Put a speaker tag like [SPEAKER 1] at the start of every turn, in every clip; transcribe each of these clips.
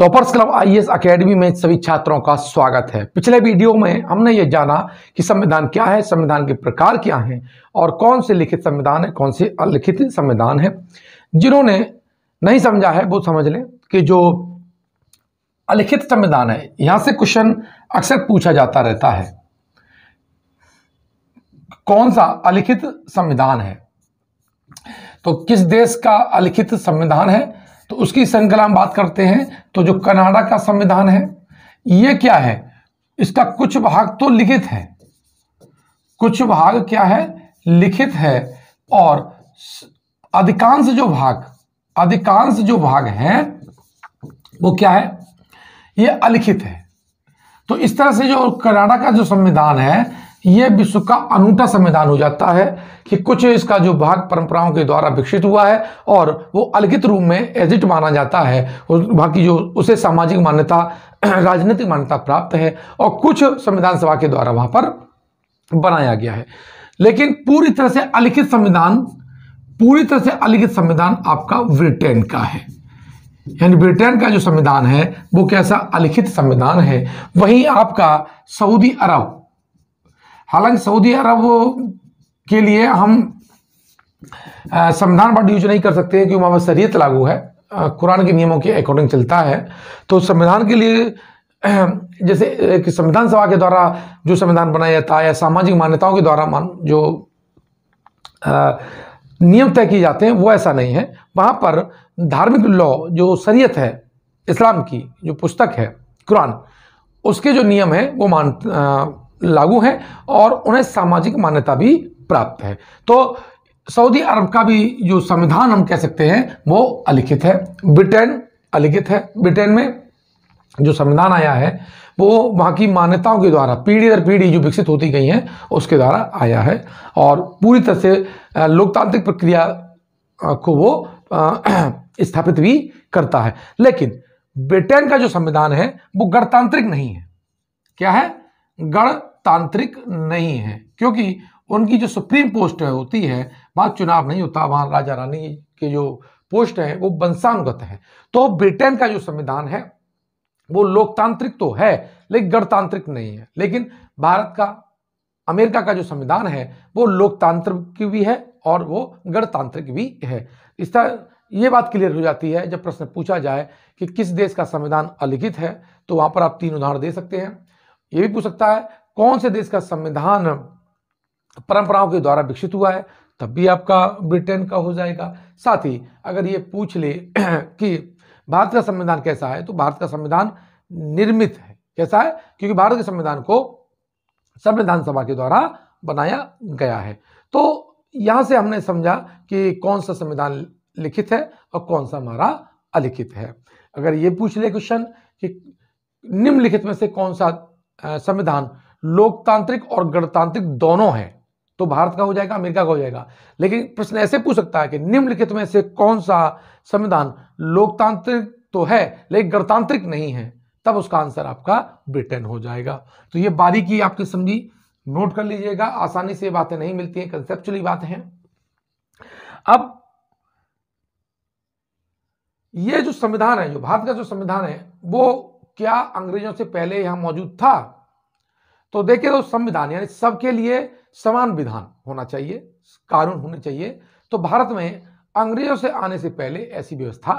[SPEAKER 1] toppers club IAS academy में सभी छात्रों का स्वागत है पिछले वीडियो में हमने ये जाना कि संविधान क्या है संविधान के प्रकार क्या हैं और कौन से लिखित संविधान है कौन से अलिखित संविधान है जिन्होंने नहीं समझा है वो समझ लें कि जो अलिखित संविधान है यहां से क्वेश्चन अक्सर पूछा जाता रहता है कौन सा अलिखित संविधान है तो किस देश का अलिखित संविधान है तो उसकी श्रृंखला हम बात करते हैं तो जो कनाडा का संविधान है यह क्या है इसका कुछ भाग तो लिखित है कुछ भाग क्या है लिखित है और अधिकांश जो भाग अधिकांश जो भाग है वो क्या है ये अलिखित है तो इस तरह से जो कनाडा का जो संविधान है यह विश्व का अनूठा संविधान हो जाता है कि कुछ इसका जो भाग परंपराओं के द्वारा विकसित हुआ है और वो अलगित रूप में एजिट माना जाता है बाकी जो उसे सामाजिक मान्यता राजनीतिक मान्यता प्राप्त है और कुछ संविधान सभा के द्वारा वहां पर बनाया गया है लेकिन पूरी तरह से अलिखित संविधान पूरी तरह से अलिखित संविधान आपका ब्रिटेन का है यानी ब्रिटेन का जो संविधान है वो कैसा अलिखित संविधान है वही आपका सऊदी अरब हालांकि सऊदी अरब के लिए हम संविधान पाठ यूज नहीं कर सकते क्योंकि वहाँ पर शरीय लागू है कुरान के नियमों के अकॉर्डिंग चलता है तो संविधान के लिए जैसे एक संविधान सभा के द्वारा जो संविधान बनाया जाता है या सामाजिक मान्यताओं के द्वारा मान जो नियम तय किए जाते हैं वो ऐसा नहीं है वहाँ पर धार्मिक लॉ जो शरीयत है इस्लाम की जो पुस्तक है कुरान उसके जो नियम है वो मान आ, लागू हैं और उन्हें सामाजिक मान्यता भी प्राप्त है तो सऊदी अरब का भी जो संविधान हम कह सकते हैं वो अलिखित है ब्रिटेन अलिखित है ब्रिटेन में जो संविधान आया है वो वहाँ की मान्यताओं के द्वारा पीढ़ी दर पीढ़ी जो विकसित होती गई हैं उसके द्वारा आया है और पूरी तरह से लोकतांत्रिक प्रक्रिया को वो स्थापित भी करता है लेकिन ब्रिटेन का जो संविधान है वो गणतांत्रिक नहीं है क्या है गणतांत्रिक नहीं है क्योंकि उनकी जो सुप्रीम पोस्ट है होती है वहाँ चुनाव नहीं होता वहाँ राजा रानी के जो पोस्ट है वो वंशानुगत है तो ब्रिटेन का जो संविधान है वो लोकतांत्रिक तो है लेकिन गणतांत्रिक नहीं है लेकिन भारत का अमेरिका का जो संविधान है वो लोकतांत्रिक भी है और वो गणतांत्रिक भी है इस तरह ये बात क्लियर हो जाती है जब प्रश्न पूछा जाए कि किस देश का संविधान अलिखित है तो वहाँ पर आप तीन उदाहरण दे सकते हैं ये भी पूछ सकता है कौन से देश का संविधान परंपराओं के द्वारा विकसित हुआ है तब भी आपका ब्रिटेन का हो जाएगा साथ ही अगर ये पूछ ले कि भारत का संविधान कैसा है तो भारत का संविधान निर्मित है कैसा है क्योंकि भारत के संविधान को संविधान सभा के द्वारा बनाया गया है तो यहां से हमने समझा कि कौन सा संविधान लिखित है और कौन सा हमारा अलिखित है अगर ये पूछ ले क्वेश्चन कि निम्नलिखित में से कौन सा संविधान लोकतांत्रिक और गणतांत्रिक दोनों है तो भारत का हो जाएगा अमेरिका का हो जाएगा लेकिन प्रश्न ऐसे पूछ सकता है कि निम्नलिखित में से कौन सा संविधान लोकतांत्रिक तो है लेकिन गणतांत्रिक नहीं है तब उसका आंसर आपका ब्रिटेन हो जाएगा तो ये बारीकी आपकी समझी नोट कर लीजिएगा आसानी से बातें नहीं मिलती हैं कंसेप्चुअली बात है अब ये जो संविधान है जो भारत का जो संविधान है वो क्या अंग्रेजों से पहले यहां मौजूद था तो देखिए तो संविधान यानी सबके लिए समान विधान होना चाहिए कानून होने चाहिए तो भारत में अंग्रेजों से आने से पहले ऐसी व्यवस्था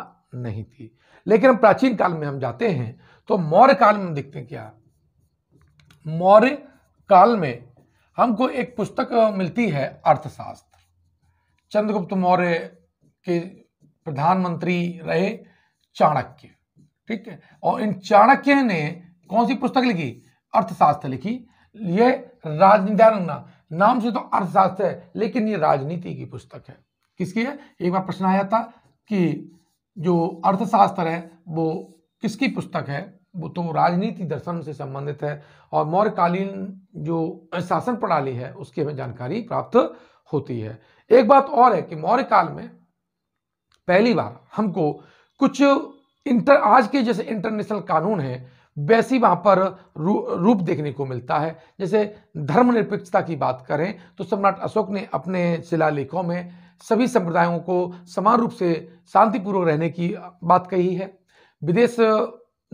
[SPEAKER 1] नहीं थी लेकिन हम प्राचीन काल में हम जाते हैं तो मौर्य काल में देखते हैं क्या मौर्य काल में हमको एक पुस्तक मिलती है अर्थशास्त्र चंद्रगुप्त मौर्य के प्रधानमंत्री रहे चाणक्य ठीक है और इन चाणक्य ने कौन सी पुस्तक लिखी अर्थशास्त्र लिखी ये राजनीति नाम से तो अर्थशास्त्र है लेकिन ये राजनीति की पुस्तक है किसकी है एक बार प्रश्न आया था कि जो अर्थशास्त्र है वो किसकी पुस्तक है वो तो राजनीति दर्शन से संबंधित है और मौर्यकालीन जो शासन प्रणाली है उसकी हमें जानकारी प्राप्त होती है एक बात और है कि मौर्य काल में पहली बार हमको कुछ इंटर आज के जैसे इंटरनेशनल कानून है वैसी वहाँ पर रू, रूप देखने को मिलता है जैसे धर्मनिरपेक्षता की बात करें तो सम्राट अशोक ने अपने शिलालेखों में सभी संप्रदायों को समान रूप से शांतिपूर्वक रहने की बात कही है विदेश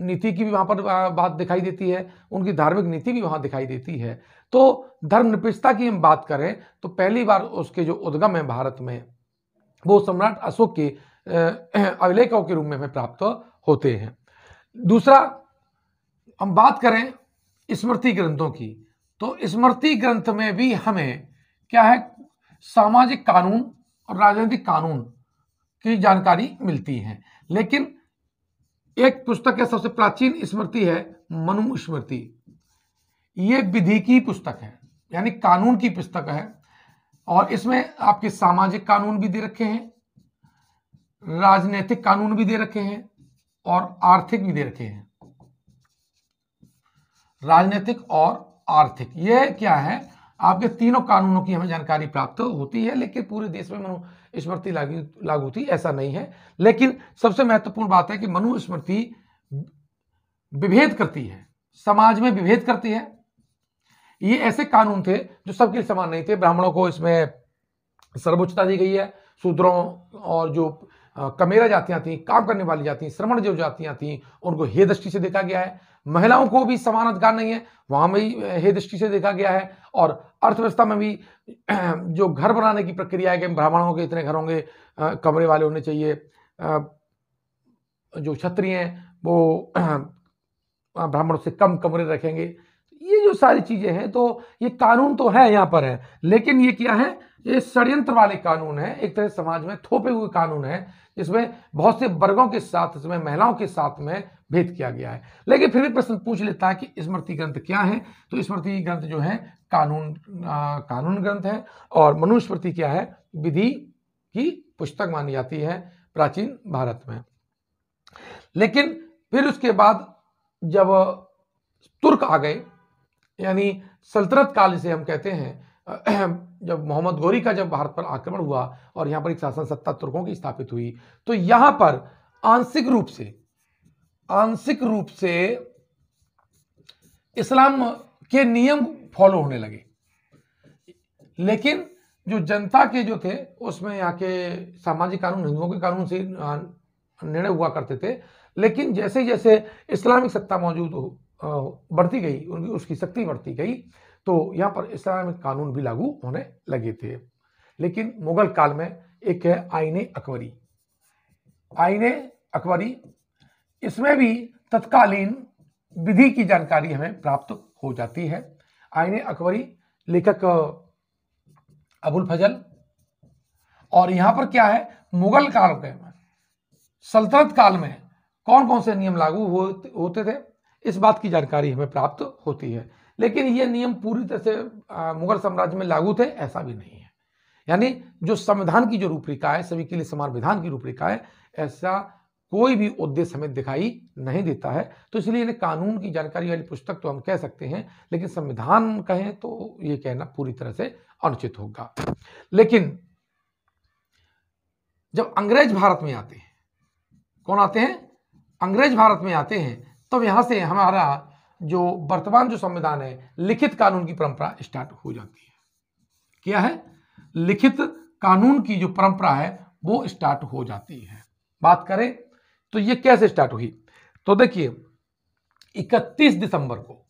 [SPEAKER 1] नीति की भी वहाँ पर बात दिखाई देती है उनकी धार्मिक नीति भी वहाँ दिखाई देती है तो धर्मनिरपेक्षता की हम बात करें तो पहली बार उसके जो उद्गम है भारत में वो सम्राट अशोक के अभिलेखों के रूप में हमें प्राप्त होते हैं दूसरा हम बात करें स्मृति ग्रंथों की तो स्मृति ग्रंथ में भी हमें क्या है सामाजिक कानून और राजनीतिक कानून की जानकारी मिलती है लेकिन एक पुस्तक है सबसे प्राचीन स्मृति है मनु स्मृति ये विधि की पुस्तक है यानी कानून की पुस्तक है और इसमें आपके सामाजिक कानून भी दे रखे हैं राजनीतिक कानून भी दे रखे हैं और आर्थिक भी दे रखे हैं राजनीतिक और आर्थिक ये क्या है आपके तीनों कानूनों की हमें जानकारी प्राप्त होती है लेकिन पूरे देश में मनुस्मृति लागू लागू थी ऐसा नहीं है लेकिन सबसे महत्वपूर्ण बात है कि मनुस्मृति विभेद करती है समाज में विभेद करती है ये ऐसे कानून थे जो सबके लिए समान नहीं थे ब्राह्मणों को इसमें सर्वोच्चता दी गई है शूद्रों और जो कमेरा जातियां थी काम करने वाली जाती श्रमण जो जातियां थी उनको हे दृष्टि से देखा गया है महिलाओं को भी समान अधिकार नहीं है वहां में भी हे दृष्टि से देखा गया है और अर्थव्यवस्था में भी जो घर बनाने की प्रक्रिया है कि ब्राह्मणों के इतने घर होंगे कमरे वाले होने चाहिए जो क्षत्रिय हैं वो ब्राह्मणों से कम कमरे रखेंगे जो सारी चीजें हैं तो ये कानून तो है यहां पर है लेकिन ये क्या है ये षड्यंत्र वाले कानून है एक तरह समाज में थोपे हुए कानून है जिसमें बहुत से वर्गों के साथ इसमें महिलाओं के साथ में भेद किया गया है लेकिन फिर भी प्रश्न पूछ लेता है कि स्मृति ग्रंथ क्या है तो स्मृति ग्रंथ जो है कानून आ, कानून ग्रंथ है और मनुस्मृति क्या है विधि की पुस्तक मानी जाती है प्राचीन भारत में लेकिन फिर उसके बाद जब तुर्क आ गए यानी सल्तनत काल जिसे हम कहते हैं जब मोहम्मद गौरी का जब भारत पर आक्रमण हुआ और यहाँ पर एक शासन सत्ता तुर्कों की स्थापित हुई तो यहाँ पर आंशिक रूप से आंशिक रूप से इस्लाम के नियम फॉलो होने लगे लेकिन जो जनता के जो थे उसमें यहाँ के सामाजिक कानून हिंदुओं के कानून से निर्णय हुआ करते थे लेकिन जैसे जैसे इस्लामिक सत्ता मौजूद बढ़ती गई उनकी उसकी शक्ति बढ़ती गई तो यहाँ पर इस्लामिक कानून भी लागू होने लगे थे लेकिन मुगल काल में एक है आईने अकबरी आईने अकबरी इसमें भी तत्कालीन विधि की जानकारी हमें प्राप्त हो जाती है आईने अकबरी लेखक अबुल फजल और यहां पर क्या है मुगल काल के में सल्तनत काल में कौन कौन से नियम लागू होते थे इस बात की जानकारी हमें प्राप्त होती है लेकिन ये नियम पूरी तरह से मुगल साम्राज्य में लागू थे ऐसा भी नहीं है यानी जो संविधान की जो रूपरेखा है सभी के लिए समान विधान की रूपरेखा है ऐसा कोई भी उद्देश्य हमें दिखाई नहीं देता है तो इसलिए इन्हें कानून की जानकारी वाली पुस्तक तो हम कह सकते हैं लेकिन संविधान कहें तो ये कहना पूरी तरह से अनुचित होगा लेकिन जब अंग्रेज भारत में आते हैं कौन आते हैं अंग्रेज भारत में आते हैं तब यहां से हमारा जो वर्तमान जो संविधान है लिखित कानून की परंपरा स्टार्ट हो जाती है क्या है लिखित कानून की जो परंपरा है वो स्टार्ट हो जाती है बात करें तो ये कैसे स्टार्ट हुई तो देखिए 31 दिसंबर को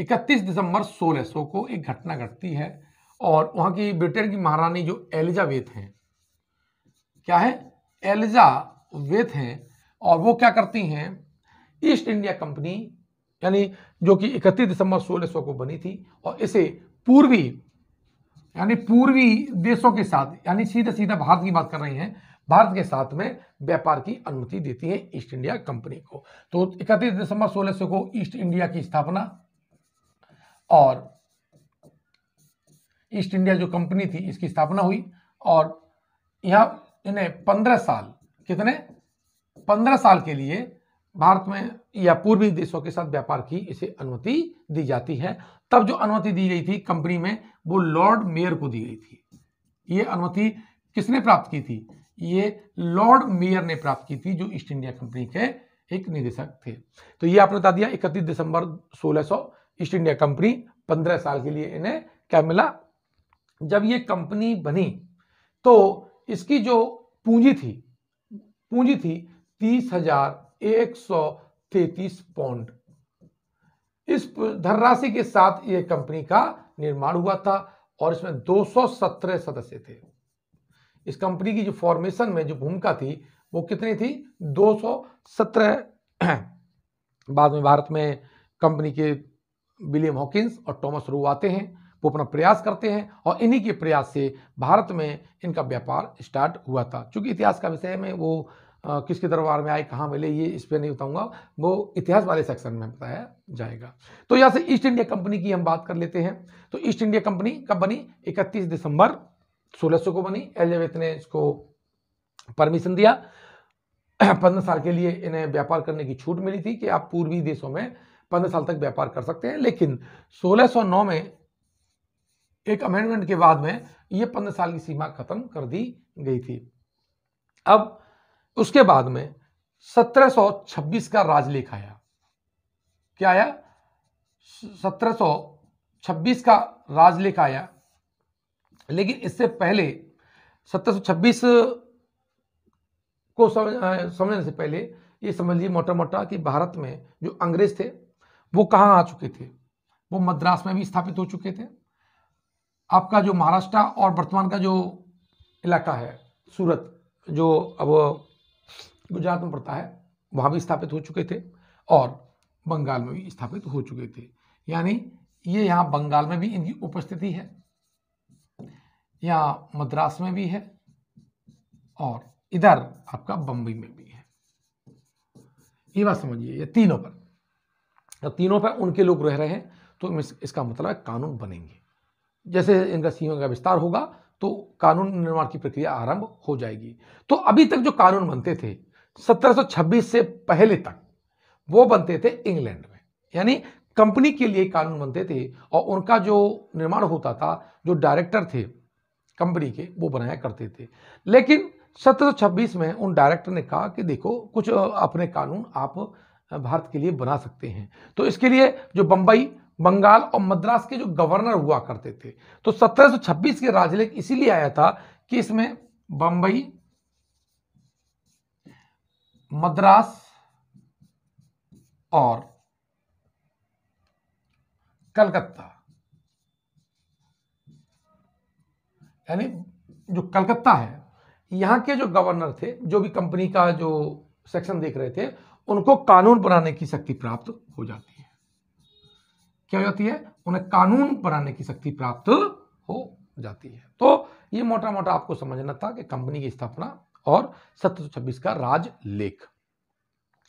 [SPEAKER 1] 31 दिसंबर 1600 को एक घटना घटती है और वहां की ब्रिटेन की महारानी जो एलिजावेथ हैं क्या है एलिजावेथ हैं और वो क्या करती हैं ईस्ट इंडिया कंपनी यानी जो कि 31 दिसंबर 1600 को बनी थी और इसे पूर्वी यानी पूर्वी देशों के साथ यानी सीधा सीधा भारत की बात कर रहे हैं भारत के साथ में व्यापार की अनुमति देती है ईस्ट इंडिया कंपनी को तो 31 दिसंबर 1600 को ईस्ट इंडिया की स्थापना और ईस्ट इंडिया जो कंपनी थी इसकी स्थापना हुई और यहां इन्हें पंद्रह साल कितने पंद्रह साल के लिए भारत में या पूर्वी देशों के साथ व्यापार की इसे अनुमति दी जाती है तब जो अनुमति दी गई थी कंपनी में वो लॉर्ड मेयर को दी गई थी ये अनुमति किसने प्राप्त की थी ये लॉर्ड मेयर ने प्राप्त की थी जो ईस्ट इंडिया कंपनी के एक निदेशक थे तो ये आपने बता दिया इकतीस दिसंबर सोलह ईस्ट इंडिया कंपनी पंद्रह साल के लिए इन्हें क्या मिला जब ये कंपनी बनी तो इसकी जो पूंजी थी पूंजी थी तीस हजार एक सौ तैतीस इस धनराशि के साथ यह कंपनी का निर्माण हुआ था और इसमें 217 सदस्य थे इस कंपनी की जो फॉर्मेशन में जो भूमिका थी वो कितनी थी 217 बाद में भारत में कंपनी के विलियम हॉकिंस और टॉमस रू आते हैं वो अपना प्रयास करते हैं और इन्हीं के प्रयास से भारत में इनका व्यापार स्टार्ट हुआ था चूँकि इतिहास का विषय में वो किसके दरबार में आए कहाँ मिले ये इस पर नहीं बताऊँगा वो इतिहास वाले सेक्शन में बताया जाएगा तो यहाँ से ईस्ट इंडिया कंपनी की हम बात कर लेते हैं तो ईस्ट इंडिया कंपनी कब बनी इकतीस दिसंबर सोलह को बनी एलिजाबेथ ने इसको परमिशन दिया पंद्रह साल के लिए इन्हें व्यापार करने की छूट मिली थी कि आप पूर्वी देशों में पंद्रह साल तक व्यापार कर सकते हैं लेकिन 1609 में एक अमेंडमेंट के बाद में ये पंद्रह साल की सीमा खत्म कर दी गई थी अब उसके बाद में 1726 का राजलेख आया क्या आया 1726 का राजलेख आया लेकिन इससे पहले 1726 को समझने से पहले ये लीजिए मोटा मोटा कि भारत में जो अंग्रेज थे वो कहाँ आ चुके थे वो मद्रास में भी स्थापित हो चुके थे आपका जो महाराष्ट्र और वर्तमान का जो इलाका है सूरत जो अब गुजरात में पड़ता है वहाँ भी स्थापित हो चुके थे और बंगाल में भी स्थापित हो चुके थे यानी ये यहाँ बंगाल में भी इनकी उपस्थिति है यहाँ मद्रास में भी है और इधर आपका बम्बई में भी है ये बात समझिए ये तीनों पर तीनों पर उनके लोग रह रहे हैं तो इसका मतलब कानून बनेंगे जैसे इनका सीमा का विस्तार होगा तो कानून निर्माण की प्रक्रिया आरंभ हो जाएगी तो अभी तक जो कानून बनते थे 1726 से पहले तक वो बनते थे इंग्लैंड में यानी कंपनी के लिए कानून बनते थे और उनका जो निर्माण होता था जो डायरेक्टर थे कंपनी के वो बनाया करते थे लेकिन 1726 में उन डायरेक्टर ने कहा कि देखो कुछ अपने कानून आप भारत के लिए बना सकते हैं तो इसके लिए जो बम्बई बंगाल और मद्रास के जो गवर्नर हुआ करते थे तो 1726 के राजलेख इसीलिए आया था कि इसमें बंबई मद्रास और कलकत्ता यानी जो कलकत्ता है यहां के जो गवर्नर थे जो भी कंपनी का जो सेक्शन देख रहे थे उनको कानून बनाने की शक्ति प्राप्त हो जाती है क्या हो जाती है उन्हें कानून बनाने की शक्ति प्राप्त हो जाती है तो ये मोटा मोटा आपको समझना था कि कंपनी की स्थापना और सत्रह का राज लेख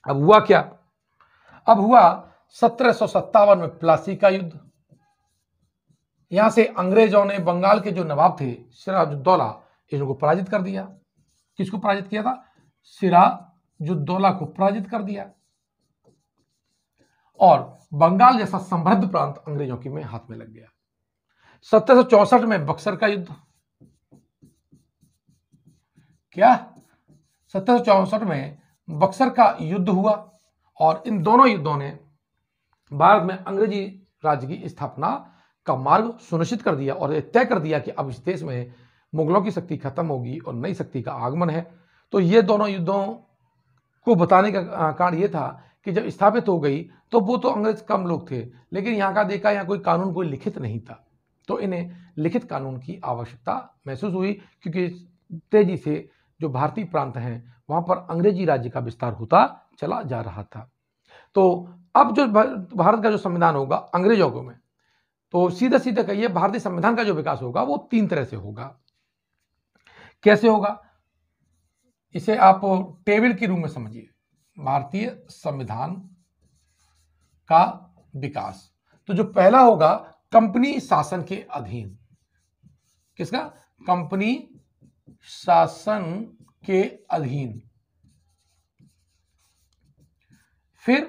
[SPEAKER 1] अब हुआ क्या अब हुआ सत्रह में प्लासी का युद्ध यहां से अंग्रेजों ने बंगाल के जो नवाब थे सिराजुद्दौला इनको पराजित कर दिया किसको पराजित किया था सिराजुद्दौला को पराजित कर दिया और बंगाल जैसा समृद्ध प्रांत अंग्रेजों के में हाथ में लग गया सत्रह में बक्सर का युद्ध क्या सत्रह में बक्सर का युद्ध हुआ और इन दोनों युद्धों ने भारत में अंग्रेजी राज्य की स्थापना का मार्ग सुनिश्चित कर दिया और तय कर दिया कि अब इस देश में मुगलों की शक्ति खत्म होगी और नई शक्ति का आगमन है तो ये दोनों युद्धों को बताने का कारण ये था कि जब स्थापित हो गई तो वो तो अंग्रेज कम लोग थे लेकिन यहाँ का देखा यहाँ कोई कानून कोई लिखित नहीं था तो इन्हें लिखित कानून की आवश्यकता महसूस हुई क्योंकि तेजी से जो भारतीय प्रांत हैं वहाँ पर अंग्रेजी राज्य का विस्तार होता चला जा रहा था तो अब जो भारत का जो संविधान होगा अंग्रेजों को में तो सीधा सीधा कहिए भारतीय संविधान का जो विकास होगा वो तीन तरह से होगा कैसे होगा इसे आप टेबल के रूप में समझिए भारतीय संविधान का विकास तो जो पहला होगा कंपनी शासन के अधीन किसका कंपनी शासन के अधीन फिर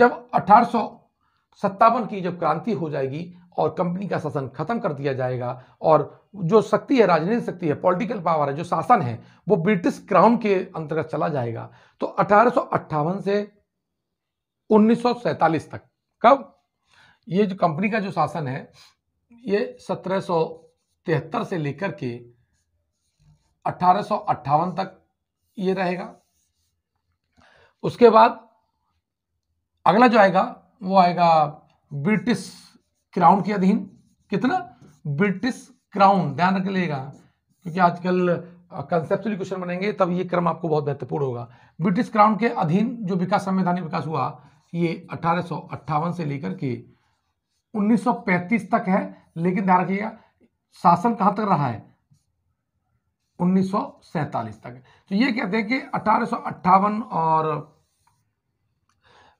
[SPEAKER 1] जब अठारह की जब क्रांति हो जाएगी और कंपनी का शासन खत्म कर दिया जाएगा और जो शक्ति है राजनीतिक शक्ति है पॉलिटिकल पावर है जो शासन है वो ब्रिटिश क्राउन के अंतर्गत चला जाएगा तो अठारह से उन्नीस तक कब ये जो कंपनी का जो शासन है ये सत्रह से लेकर के अठारह तक ये रहेगा उसके बाद अगला जो आएगा वो आएगा ब्रिटिश क्राउन के अधीन कितना ब्रिटिश क्राउन ध्यान रख लेगा क्योंकि आजकल कंसेप्चुअली क्वेश्चन बनेंगे तब ये क्रम आपको बहुत महत्वपूर्ण होगा ब्रिटिश क्राउन के अधीन जो विकास संवैधानिक विकास हुआ ये अठारह से लेकर के 1935 तक है लेकिन ध्यान रखिएगा शासन कहां तक रहा है 1947 तक तो ये कहते हैं कि अठारह और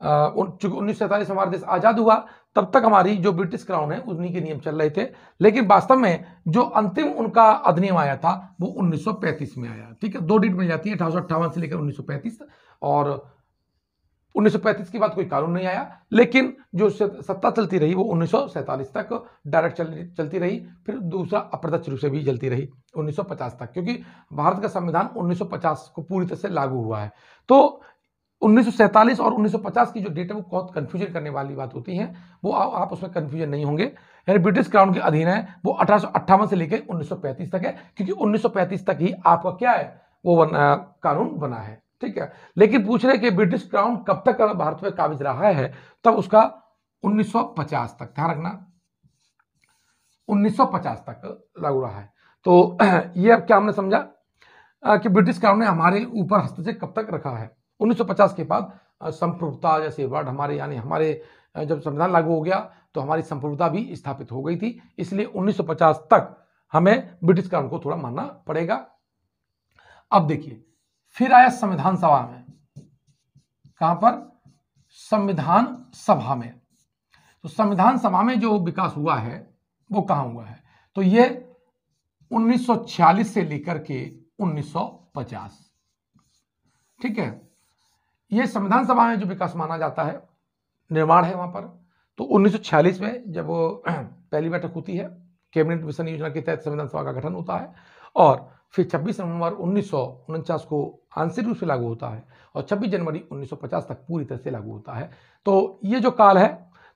[SPEAKER 1] चूंकि उन्नीस में हमारा देश आज़ाद हुआ तब तक हमारी जो ब्रिटिश क्राउन है उन्हीं के नियम चल रहे थे लेकिन वास्तव में जो अंतिम उनका अधिनियम आया था वो 1935 में आया ठीक है दो डेट मिल जाती है अठारह से लेकर 1935 और 1935 के बाद कोई कानून नहीं आया लेकिन जो सत्ता चलती रही वो उन्नीस तक डायरेक्ट चल, चलती रही फिर दूसरा अप्रत्यक्ष रूप से भी चलती रही 1950 तक क्योंकि भारत का संविधान 1950 को पूरी तरह से लागू हुआ है तो 1947 और 1950 की जो डेट है वो बहुत कंफ्यूजन करने वाली बात होती है वो आ, आप उसमें कंफ्यूजन नहीं होंगे यानी ब्रिटिश क्राउन के अधीन है वो अठारह से लेकर 1935 तक है क्योंकि 1935 तक ही आपका क्या है वो बन, आ, कानून बना है ठीक है लेकिन पूछ रहे कि ब्रिटिश क्राउन कब तक भारत में काबिज रहा है तब उसका 1950 तक ध्यान रखना 1950 तक लागू रहा है तो ये अब क्या हमने समझा कि ब्रिटिश क्राउन ने हमारे ऊपर हस्तक्षेप कब तक रखा है 1950 के बाद संप्रभुता जैसे वर्ड हमारे यानी हमारे जब संविधान लागू हो गया तो हमारी संप्रभुता भी स्थापित हो गई थी इसलिए 1950 तक हमें ब्रिटिश कानून को थोड़ा मानना पड़ेगा अब देखिए फिर आया संविधान सभा में कहां पर संविधान सभा में तो संविधान सभा में जो विकास हुआ है वो कहां हुआ है तो ये 1946 से लेकर के 1950 ठीक है ये संविधान सभा में जो विकास माना जाता है निर्माण है वहाँ पर तो 1946 में जब पहली बैठक होती है कैबिनेट मिशन योजना के तहत संविधान सभा का गठन होता है और फिर 26 नवंबर उन्नीस को आंशिक रूप से लागू होता है और 26 जनवरी 1950 तक पूरी तरह से लागू होता है तो ये जो काल है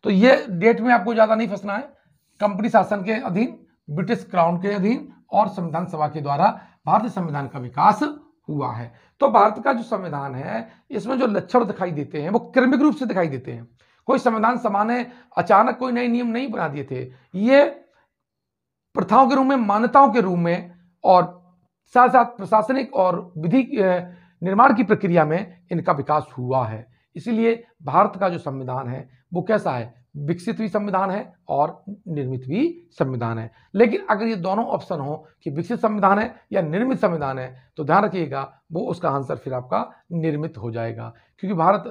[SPEAKER 1] तो ये डेट में आपको ज़्यादा नहीं फंसना है कंपनी शासन के अधीन ब्रिटिश क्राउन के अधीन और संविधान सभा के द्वारा भारतीय संविधान का विकास हुआ है तो भारत का जो संविधान है इसमें जो लक्षण दिखाई देते हैं वो क्रमिक रूप से दिखाई देते हैं कोई संविधान समान अचानक कोई नए नियम नहीं बना दिए थे ये प्रथाओं के रूप में मान्यताओं के रूप में और साथ साथ प्रशासनिक और विधि निर्माण की प्रक्रिया में इनका विकास हुआ है इसीलिए भारत का जो संविधान है वो कैसा है विकसित भी संविधान है और निर्मित भी संविधान है लेकिन अगर ये दोनों ऑप्शन हो कि विकसित संविधान है या निर्मित संविधान है तो ध्यान रखिएगा वो उसका आंसर फिर आपका निर्मित हो जाएगा क्योंकि भारत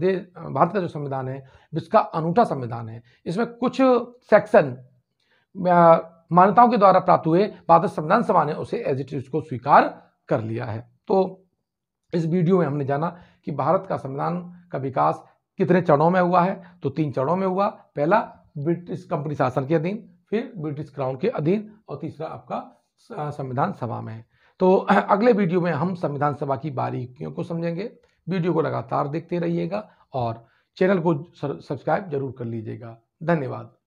[SPEAKER 1] देश भारत का जो संविधान है जिसका अनूठा संविधान है इसमें कुछ सेक्शन मान्यताओं के द्वारा प्राप्त हुए भारत संविधान सभा ने उसे एज इट इज को स्वीकार कर लिया है तो इस वीडियो में हमने जाना कि भारत का संविधान का विकास कितने चरणों में हुआ है तो तीन चरणों में हुआ पहला ब्रिटिश कंपनी शासन के अधीन फिर ब्रिटिश क्राउन के अधीन और तीसरा आपका संविधान सभा में तो अगले वीडियो में हम संविधान सभा की बारीकियों को समझेंगे वीडियो को लगातार देखते रहिएगा और चैनल को सब्सक्राइब जरूर कर लीजिएगा धन्यवाद